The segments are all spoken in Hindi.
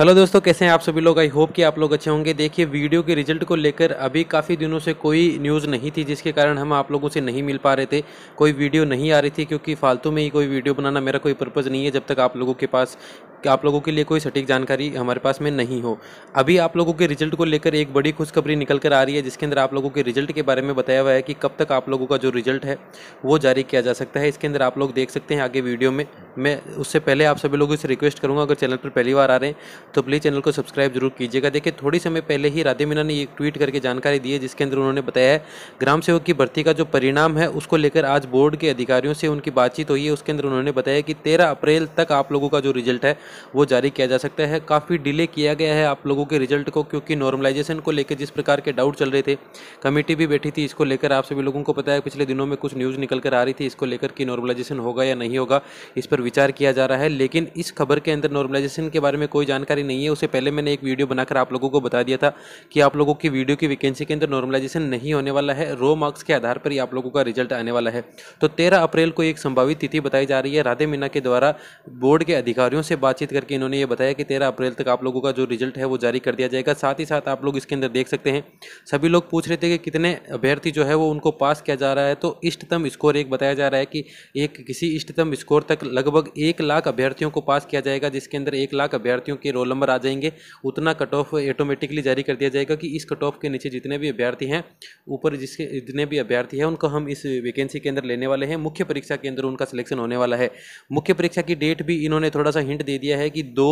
हेलो दोस्तों कैसे हैं आप सभी लोग आई होप कि आप लोग अच्छे होंगे देखिए वीडियो के रिजल्ट को लेकर अभी काफ़ी दिनों से कोई न्यूज़ नहीं थी जिसके कारण हम आप लोगों से नहीं मिल पा रहे थे कोई वीडियो नहीं आ रही थी क्योंकि फालतू में ही कोई वीडियो बनाना मेरा कोई पर्पज़ नहीं है जब तक आप लोगों के पास कि आप लोगों के लिए कोई सटीक जानकारी हमारे पास में नहीं हो अभी आप लोगों के रिजल्ट को लेकर एक बड़ी खुशखबरी निकल कर आ रही है जिसके अंदर आप लोगों के रिजल्ट के बारे में बताया हुआ है कि कब तक आप लोगों का जो रिजल्ट है वो जारी किया जा सकता है इसके अंदर आप लोग देख सकते हैं आगे वीडियो में मैं उससे पहले आप सभी लोगों से रिक्वेस्ट करूँगा अगर चैनल पर पहली बार आ रहे हैं तो प्लीज़ चैनल को सब्सक्राइब जरूर कीजिएगा देखिए थोड़ी समय पहले ही राधे मीना ने एक ट्वीट करके जानकारी दी है जिसके अंदर उन्होंने बताया है ग्राम सेवक की भर्ती का जो परिणाम है उसको लेकर आज बोर्ड के अधिकारियों से उनकी बातचीत हुई है उसके अंदर उन्होंने बताया कि तेरह अप्रैल तक आप लोगों का जो रिजल्ट है वो जारी किया जा सकता है काफ़ी डिले किया गया है आप लोगों के रिजल्ट को क्योंकि नॉर्मलाइजेशन को लेकर जिस प्रकार के डाउट चल रहे थे कमेटी भी बैठी थी इसको लेकर आप सभी लोगों को पता है पिछले दिनों में कुछ न्यूज़ निकल कर आ रही थी इसको लेकर कि नॉर्मलाइजेशन होगा या नहीं होगा इस पर विचार किया जा रहा है लेकिन इस खबर के अंदर नॉर्मलाइजेशन के बारे में कोई जानकारी नहीं है उसे पहले मैंने एक वीडियो बनाकर आप लोगों को बता दिया था कि आप लोगों की वीडियो की वैकेंसी के अंदर नॉर्मलाइजेशन नहीं होने वाला है रो मार्क्स के आधार पर ही आप लोगों का रिजल्ट आने वाला है तो तेरह अप्रैल को एक संभावित तिथि बताई जा रही है राधे मीना के द्वारा बोर्ड के अधिकारियों से बातचीत करके इन्होंने ये बताया कि तेरह अप्रैल तक आप लोगों का जो रिजल्ट है वो जारी कर दिया जाएगा साथ ही साथ आप लोग इसके अंदर देख सकते हैं सभी लोग पूछ रहे थे कि कितने अभ्यर्थी जो है वो उनको पास किया जा रहा है तो इष्टतम स्कोर एक बताया जा रहा है कि एक किसी इष्टतम स्कोर तक लगभग लगभग एक लाख अभ्यर्थियों को पास किया जाएगा जिसके अंदर एक लाख अभ्यर्थियों के रोल नंबर आ जाएंगे उतना कट ऑफ ऑटोमेटिकली जारी कर दिया जाएगा कि इस कट ऑफ के नीचे जितने भी अभ्यर्थी हैं ऊपर जिसके जितने भी अभ्यर्थी हैं उनको हम इस वैकेंसी के अंदर लेने वाले हैं मुख्य परीक्षा के अंदर उनका सिलेक्शन होने वाला है मुख्य परीक्षा की डेट भी इन्होंने थोड़ा सा हिंट दे दिया है कि दो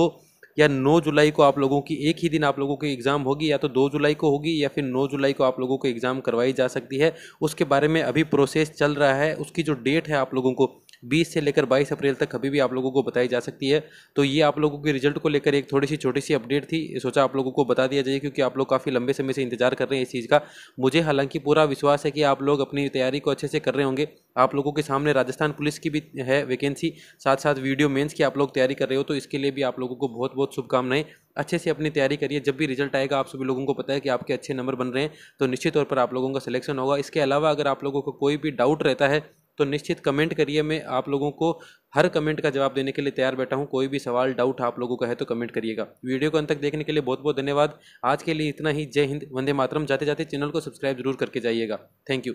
या 9 जुलाई को आप लोगों की एक ही दिन आप लोगों की एग्ज़ाम होगी या तो 2 जुलाई को होगी या फिर 9 जुलाई को आप लोगों को एग्ज़ाम करवाई जा सकती है उसके बारे में अभी प्रोसेस चल रहा है उसकी जो डेट है आप लोगों को बीस से लेकर बाईस अप्रैल तक अभी भी आप लोगों को बताई जा सकती है तो ये आप लोगों के रिजल्ट को लेकर एक थोड़ी सी छोटी सी अपडेट थी सोचा आप लोगों को बता दिया जाए क्योंकि आप लोग काफ़ी लंबे समय से इंतजार कर रहे हैं इस चीज़ का मुझे हालांकि पूरा विश्वास है कि आप लोग अपनी तैयारी को अच्छे से कर रहे होंगे आप लोगों के सामने राजस्थान पुलिस की भी है वैकेंसी साथ साथ वीडियो मेन्स की आप लोग तैयारी कर रहे हो तो इसके लिए भी आप लोगों को बहुत बहुत शुभकामनाएं अच्छे से अपनी तैयारी करिए जब भी रिजल्ट आएगा आप सभी लोगों को पता है कि आपके अच्छे नंबर बन रहे हैं तो निश्चित तौर पर आप लोगों का सिलेक्शन होगा इसके अलावा अगर आप लोगों को कोई भी डाउट रहता है तो निश्चित कमेंट करिए मैं आप लोगों को हर कमेंट का जवाब देने के लिए तैयार बैठा हूँ कोई भी सवाल डाउट आप लोगों का है तो कमेंट करिएगा वीडियो को अंत तक देखने के लिए बहुत बहुत धन्यवाद आज के लिए इतना ही जय हिंद वंदे मातरम जाते जाते चैनल को सब्सक्राइब जरूर करके जाइएगा थैंक यू